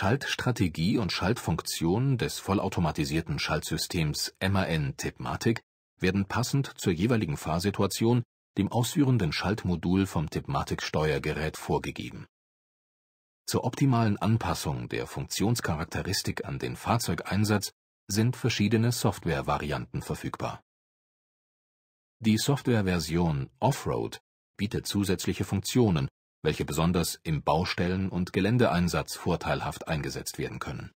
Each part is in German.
Schaltstrategie und Schaltfunktion des vollautomatisierten Schaltsystems MAN-Tipmatic werden passend zur jeweiligen Fahrsituation dem ausführenden Schaltmodul vom Tipmatic-Steuergerät vorgegeben. Zur optimalen Anpassung der Funktionscharakteristik an den Fahrzeugeinsatz sind verschiedene Softwarevarianten verfügbar. Die Softwareversion Offroad bietet zusätzliche Funktionen welche besonders im Baustellen und Geländeeinsatz vorteilhaft eingesetzt werden können.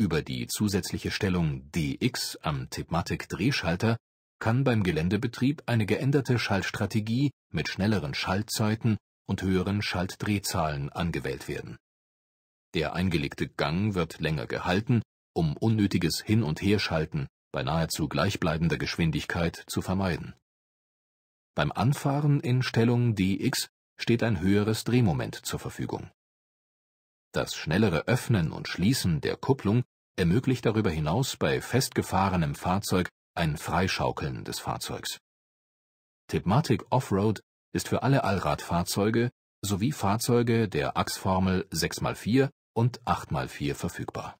Über die zusätzliche Stellung DX am Tipmatic-Drehschalter kann beim Geländebetrieb eine geänderte Schaltstrategie mit schnelleren Schaltzeiten und höheren Schaltdrehzahlen angewählt werden. Der eingelegte Gang wird länger gehalten, um unnötiges Hin- und Herschalten bei nahezu gleichbleibender Geschwindigkeit zu vermeiden. Beim Anfahren in Stellung DX steht ein höheres Drehmoment zur Verfügung. Das schnellere Öffnen und Schließen der Kupplung ermöglicht darüber hinaus bei festgefahrenem Fahrzeug ein Freischaukeln des Fahrzeugs. Tipmatic Offroad ist für alle Allradfahrzeuge sowie Fahrzeuge der Achsformel 6x4 und 8x4 verfügbar